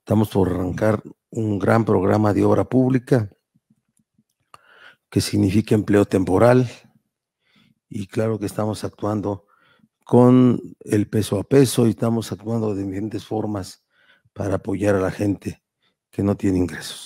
Estamos por arrancar un gran programa de obra pública que significa empleo temporal y claro que estamos actuando con el peso a peso y estamos actuando de diferentes formas para apoyar a la gente que no tiene ingresos.